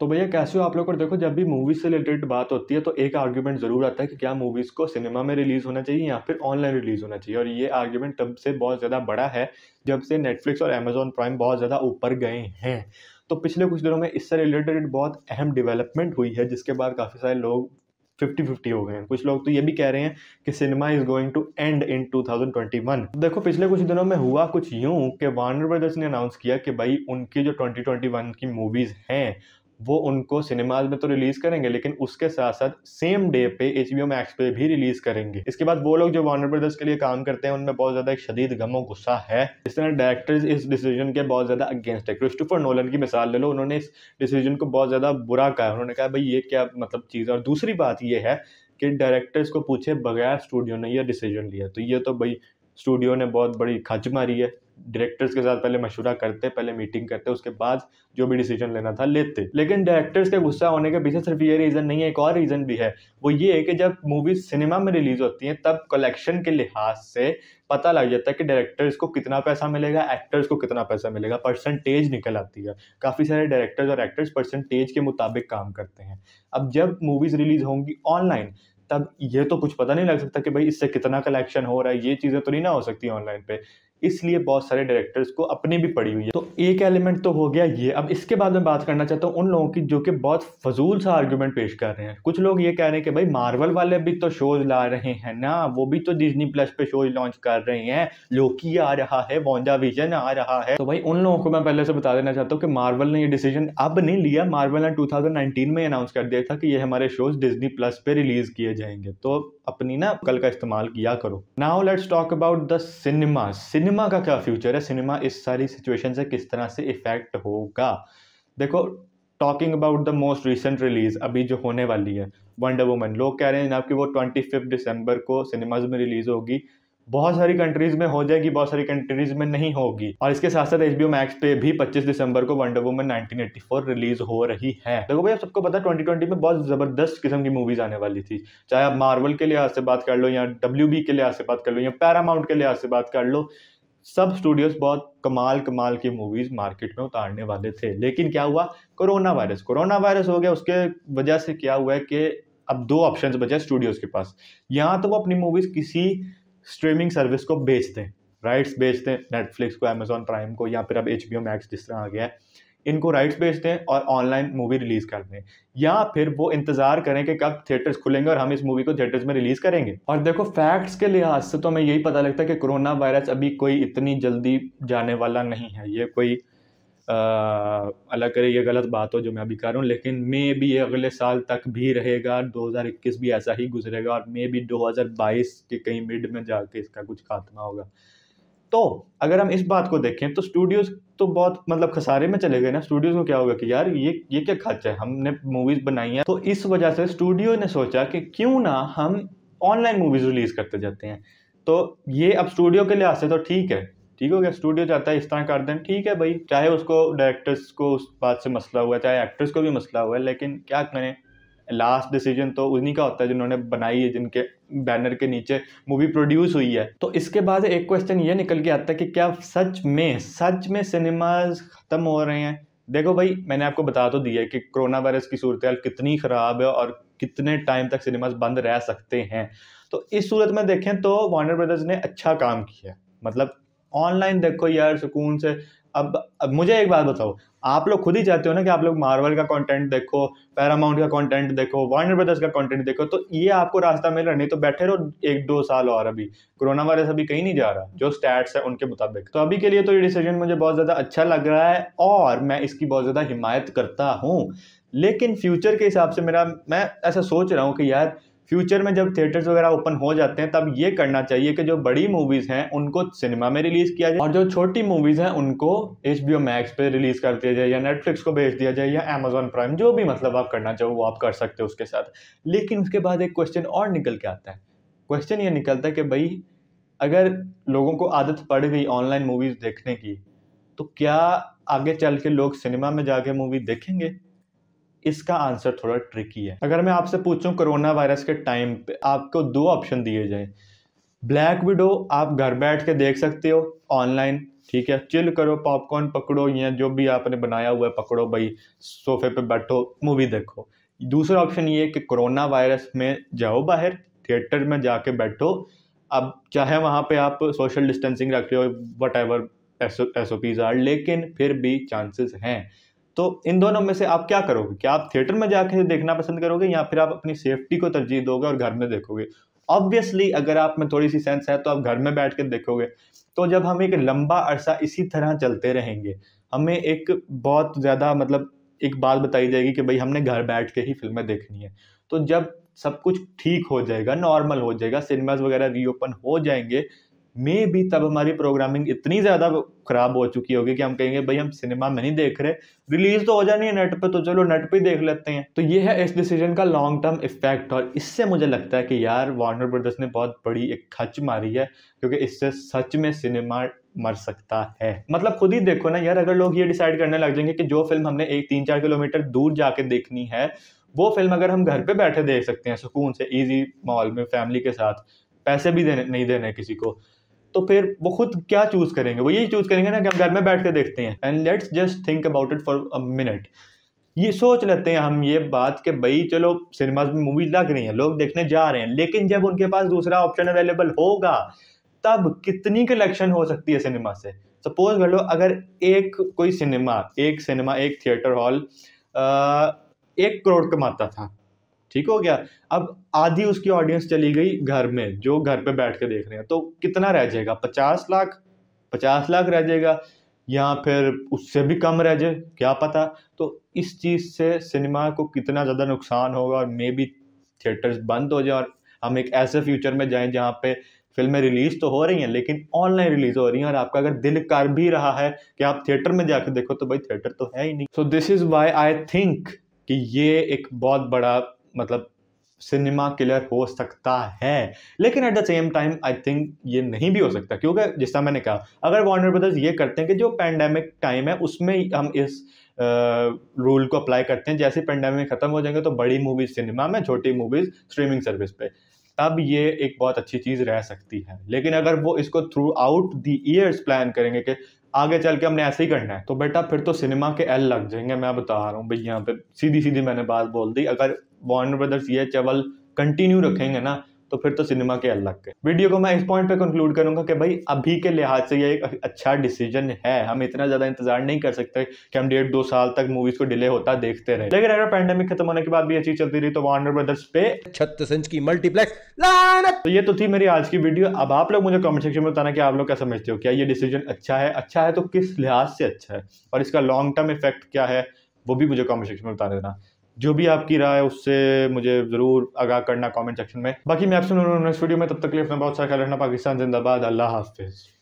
तो भैया कैसे हो आप लोग और देखो जब भी मूवीज़ से रिलेटेड बात होती है तो एक आर्ग्यूमेंट ज़रूर आता है कि क्या मूवीज़ को सिनेमा में रिलीज़ होना चाहिए या फिर ऑनलाइन रिलीज़ होना चाहिए और ये आर्ग्यूमेंट तब से बहुत ज़्यादा बड़ा है जब से नेटफ्लिक्स और अमेजोन प्राइम बहुत ज़्यादा ऊपर गए हैं तो पिछले कुछ दिनों में इससे रिलेटेड बहुत अहम डेवलपमेंट हुई है जिसके बाद काफ़ी सारे लोग फिफ्टी फिफ्टी हो गए हैं कुछ लोग तो ये भी कह रहे हैं कि cinema is going to end in 2021 देखो पिछले कुछ दिनों में हुआ कुछ यूं कि वार्नर ब्रदर्स ने अनाउंस किया कि भाई उनकी जो 2021 की मूवीज़ हैं वो उनको सिनेमाज में तो रिलीज़ करेंगे लेकिन उसके साथ साथ सेम डे पे एच बी मैक्स पे भी रिलीज़ करेंगे इसके बाद वो लोग जो वार्नर ब्रदर्स के लिए काम करते हैं उनमें बहुत ज़्यादा एक शदीद गमो गुस्सा है इस तरह डायरेक्टर्स इस डिसीजन के बहुत ज़्यादा अगेंस्ट है क्रिस्टोफर नोलन की मिसाल ले लो उन्होंने इस डिसीजन को बहुत ज़्यादा बुरा कहा उन्होंने कहा भाई ये क्या मतलब चीज़ है और दूसरी बात यह है कि डायरेक्टर्स को पूछे बगैर स्टूडियो ने यह डिसीजन लिया तो ये तो भाई स्टूडियो ने बहुत बड़ी खच मारी है डायरेक्टर्स के साथ पहले मशूरा करते पहले मीटिंग करते उसके बाद जो भी डिसीजन लेना था लेते लेकिन डायरेक्टर्स के गुस्सा होने के पीछे सिर्फ ये रीज़न नहीं है एक और रीज़न भी है वो ये है कि जब मूवीज़ सिनेमा में रिलीज़ होती हैं तब कलेक्शन के लिहाज से पता लग जाता है कि डायरेक्टर्स को कितना पैसा मिलेगा एक्टर्स को कितना पैसा मिलेगा परसेंटेज निकल आती है काफ़ी सारे डायरेक्टर्स और एक्टर्स परसेंटेज के मुताबिक काम करते हैं अब जब मूवीज़ रिलीज़ होंगी ऑनलाइन तब ये तो कुछ पता नहीं लग सकता कि भाई इससे कितना कलेक्शन हो रहा है ये चीज़ें तो नहीं ना हो सकती ऑनलाइन पे इसलिए बहुत सारे डायरेक्टर्स को अपनी भी पड़ी हुई है तो एक एलिमेंट तो हो गया ये अब इसके बाद मैं बात करना चाहता हूँ उन लोगों की जो कि बहुत फजूल सा आर्ग्यूमेंट पेश कर रहे हैं कुछ लोग ये कह रहे हैं कि भाई मार्वल वाले भी तो शोज ला रहे हैं ना वो भी तो डिजनी प्लस पे शोज लॉन्च कर रहे हैं लोकी आ रहा है वोंडा विजन आ रहा है तो भाई उन लोगों को मैं पहले से बता देना चाहता हूँ कि मार्वल ने ये डिसीजन अब नहीं लिया मार्वल ने टू में अनाउंस कर दिया था कि ये हमारे शोज डिजनी प्लस पे रिलीज किए जाएंगे तो अपनी ना कल का इस्तेमाल किया करो now let's talk about the cinema cinema cinema का क्या फ्यूचर है सिनेमा इस सारी सिचुएशन से किस तरह से इफ़ेक्ट होगा देखो talking about the most recent release अभी जो होने वाली है वंडर वुमन लोग कह रहे हैं जनाब कि वो ट्वेंटी फिफ्थ दिसंबर को सिनेमाज में रिलीज़ होगी बहुत सारी कंट्रीज़ में हो जाएगी बहुत सारी कंट्रीज़ में नहीं होगी और इसके साथ साथ एच बी मैक्स पे भी 25 दिसंबर को वंडर वुमन 1984 रिलीज हो रही है देखो भाई आप सबको पता है 2020 में बहुत ज़बरदस्त किस्म की मूवीज़ आने वाली थी चाहे आप मार्वल के लिहाज से बात कर लो या डब्ल्यू के लिहाज से बात कर लो या पैरामाउंट के लिहाज से बात कर लो सब स्टूडियोज बहुत कमाल कमाल की मूवीज मार्केट में उतारने वाले थे लेकिन क्या हुआ कोरोना वायरस कोरोना वायरस हो गया उसके वजह से क्या हुआ है कि अब दो ऑप्शन बचे स्टूडियोज के पास यहाँ तो वो अपनी मूवीज किसी स्ट्रीमिंग सर्विस को बेचते हैं राइट्स बेचते हैं नेटफ्लिक्स को अमेजोन प्राइम को या फिर अब एच बी मैक्स जिस तरह आ गया है इनको राइट्स बेच दें और ऑनलाइन मूवी रिलीज़ कर दें या फिर वो इंतज़ार करें कि कब थिएटर्स खुलेंगे और हम इस मूवी को थिएटर्स में रिलीज़ करेंगे और देखो फैक्ट्स के लिहाज से तो हमें यही पता लगता है कि कोरोना वायरस अभी कोई इतनी जल्दी जाने वाला नहीं है ये कोई अलग करे ये गलत बात हो जो मैं अभी कर रहा हूँ लेकिन मे भी ये अगले साल तक भी रहेगा 2021 भी ऐसा ही गुजरेगा और मे भी 2022 के कहीं मिड में जाके इसका कुछ खात्मा होगा तो अगर हम इस बात को देखें तो स्टूडियोज़ तो बहुत मतलब खसारे में चले गए ना स्टूडियोज़ को क्या होगा कि यार ये ये क्या खर्चा है हमने मूवीज़ बनाई हैं तो इस वजह से स्टूडियो ने सोचा कि क्यों ना हम ऑनलाइन मूवीज़ रिलीज़ करते जाते हैं तो ये अब स्टूडियो के लिहाज से तो ठीक है ठीक हो गया स्टूडियो चाहता है इस तरह कर दें ठीक है भाई चाहे उसको डायरेक्टर्स को उस बात से मसला हुआ चाहे एक्टर्स को भी मसला हुआ लेकिन क्या करें लास्ट डिसीजन तो उन्हीं का होता है जिन्होंने बनाई है जिनके बैनर के नीचे मूवी प्रोड्यूस हुई है तो इसके बाद एक क्वेश्चन ये निकल के आता है कि क्या सच में सच में सिनेमाज ख़त्म हो रहे हैं देखो भाई मैंने आपको बता तो दिया है कि कोरोना वायरस की सूरत कितनी ख़राब है और कितने टाइम तक सिनेमाज बंद रह सकते हैं तो इस सूरत में देखें तो वार्नर ब्रदर्स ने अच्छा काम किया मतलब ऑनलाइन देखो यार सुकून से अब अब मुझे एक बात बताओ आप लोग खुद ही चाहते हो ना कि आप लोग मार्वल का कंटेंट देखो पैरामाउंट का कंटेंट देखो वार्नर ब्रदर्स का कंटेंट देखो तो ये आपको रास्ता मिल रहा नहीं तो बैठे रहो एक दो साल और अभी कोरोना वायरस अभी कहीं नहीं जा रहा जो स्टैट्स है उनके मुताबिक तो अभी के लिए तो ये डिसीजन मुझे बहुत ज़्यादा अच्छा लग रहा है और मैं इसकी बहुत ज़्यादा हिमायत करता हूँ लेकिन फ्यूचर के हिसाब से मेरा मैं ऐसा सोच रहा हूँ कि यार फ्यूचर में जब थिएटर्स वगैरह ओपन हो जाते हैं तब ये करना चाहिए कि जो बड़ी मूवीज़ हैं उनको सिनेमा में रिलीज़ किया जाए और जो छोटी मूवीज़ हैं उनको एच बी मैक्स पर रिलीज़ कर दिया जाए या नेटफ्लिक्स को भेज दिया जाए या अमेजोन प्राइम जो भी मतलब आप करना चाहो वो आप कर सकते हो उसके साथ लेकिन उसके बाद एक क्वेश्चन और निकल के आता है क्वेश्चन ये निकलता है कि भाई अगर लोगों को आदत पड़ गई ऑनलाइन मूवीज़ देखने की तो क्या आगे चल के लोग सिनेमा में जाके मूवी देखेंगे इसका आंसर थोड़ा ट्रिकी है अगर मैं आपसे पूछूं कोरोना वायरस के टाइम पे आपको दो ऑप्शन दिए जाए ब्लैक विडो आप घर बैठ के देख सकते हो ऑनलाइन ठीक है चिल करो पॉपकॉर्न पकड़ो या जो भी आपने बनाया हुआ है पकड़ो भाई सोफे पे बैठो मूवी देखो दूसरा ऑप्शन ये है कि कोरोना वायरस में जाओ बाहर थिएटर में जाके बैठो अब चाहे वहाँ पे आप सोशल डिस्टेंसिंग रख रहे हो whatever S O Ps are लेकिन फिर भी चांसेस हैं तो इन दोनों में से आप क्या करोगे क्या आप थिएटर में जाके देखना पसंद करोगे या फिर आप अपनी सेफ्टी को तरजीह दोगे और घर में देखोगे ऑब्वियसली अगर आप में थोड़ी सी सेंस है तो आप घर में बैठ के देखोगे तो जब हम एक लंबा अरसा इसी तरह चलते रहेंगे हमें एक बहुत ज़्यादा मतलब एक बात बताई जाएगी कि भाई हमने घर बैठ के ही फिल्में देखनी है तो जब सब कुछ ठीक हो जाएगा नॉर्मल हो जाएगा सिनेमाज वगैरह रीओपन हो जाएंगे मे भी तब हमारी प्रोग्रामिंग इतनी ज़्यादा ख़राब हो चुकी होगी कि हम कहेंगे भाई हम सिनेमा में नहीं देख रहे रिलीज़ तो हो जानी है नेट पे तो चलो नेट पे देख लेते हैं तो ये है इस डिसीजन का लॉन्ग टर्म इफेक्ट और इससे मुझे लगता है कि यार वार्नर ब्रदर्स ने बहुत बड़ी एक खच मारी है क्योंकि इससे सच में सिनेमा मर सकता है मतलब खुद ही देखो ना यार अगर लोग ये डिसाइड करने लग जाएंगे कि जो फिल्म हमने एक तीन चार किलोमीटर दूर जाके देखनी है वो फिल्म अगर हम घर पे बैठे देख सकते हैं सुकून से इजी माहौल में फैमिली के साथ पैसे भी देने नहीं देने किसी को तो फिर वो खुद क्या चूज़ करेंगे वो यही चूज़ करेंगे ना कि हम घर में बैठ के देखते हैं and let's just think about it for a minute ये सोच लेते हैं हम ये बात कि भाई चलो सिनेमाज में मूवी लग रही हैं लोग देखने जा रहे हैं लेकिन जब उनके पास दूसरा ऑप्शन अवेलेबल होगा तब कितनी कलेक्शन हो सकती है सिनेमा से सपोज कर लो अगर एक कोई सिनेमा एक सिनेमा एक थिएटर हॉल एक करोड़ कमाता था ठीक हो गया अब आधी उसकी ऑडियंस चली गई घर में जो घर पे बैठ के देख रहे हैं तो कितना रह जाएगा पचास लाख पचास लाख रह जाएगा या फिर उससे भी कम रह जाए क्या पता तो इस चीज़ से सिनेमा को कितना ज़्यादा नुकसान होगा और मे बी थिएटर्स बंद हो जाए और हम एक ऐसे फ्यूचर में जाएं जहाँ पे फिल्में रिलीज़ तो हो रही हैं लेकिन ऑनलाइन रिलीज़ हो रही हैं और आपका अगर दिल कर भी रहा है कि आप थिएटर में जाकर देखो तो भाई थिएटर तो है ही नहीं so this is why I think कि ये एक बहुत बड़ा मतलब सिनेमा किलर हो सकता है लेकिन at the same time I think ये नहीं भी हो सकता क्योंकि जिस तरह मैंने कहा अगर वार्नर ब्रदर्स ये करते हैं कि जो पैंडेमिक टाइम है उसमें हम इस रूल को अप्लाई करते हैं जैसे पेंडेमिक ख़त्म हो जाएंगे तो बड़ी मूवीज़ सिनेमा में छोटी मूवीज़ स्ट्रीमिंग सर्विस पे तब ये एक बहुत अच्छी चीज़ रह सकती है लेकिन अगर वो इसको throughout the years plan करेंगे कि आगे चल के हमने ऐसे ही करना है तो बेटा फिर तो सिनेमा के एल लग जाएंगे मैं बता रहा हूँ भाई यहाँ पे सीधी सीधी मैंने बात बोल दी अगर वार्नर ब्रदर्स ये चवल कंटिन्यू हम्म। रखेंगे ना तो फिर तो सिनेमा के अलग के वीडियो को मैं इस पॉइंट पे कंक्लूड करूंगा कि भाई अभी के लिहाज से ये एक अच्छा डिसीजन है हम इतना ज़्यादा इंतजार नहीं कर सकते कि हम डेढ़ दो साल तक मूवीज़ को डिले होता देखते रहे लेकिन अगर पैंडेमिक खत्म होने के बाद भी अच्छी चलती रही तो वार्नर ब्रदर्स पे छत्तीस इंच की मल्टीप्लेक्स तो ये तो थी मेरी आज की वीडियो अब आप लोग मुझे कमेंट सेक्शन में बताना कि आप लोग क्या समझते हो क्या ये डिसीजन अच्छा है अच्छा है तो किस लिहाज से अच्छा है और इसका लॉन्ग टर्म इफेक्ट क्या है वो भी मुझे कॉमेंट सेक्शन में बता देना जो भी आपकी राय उससे मुझे ज़रूर आगाह करना कमेंट सेक्शन में बाकी मैं आपसे नेक्स्ट वीडियो में तब तक लिए अपना बहुत सारा ख्याल रखना पाकिस्तान जिंदाबाद अल्लाह हाफिज़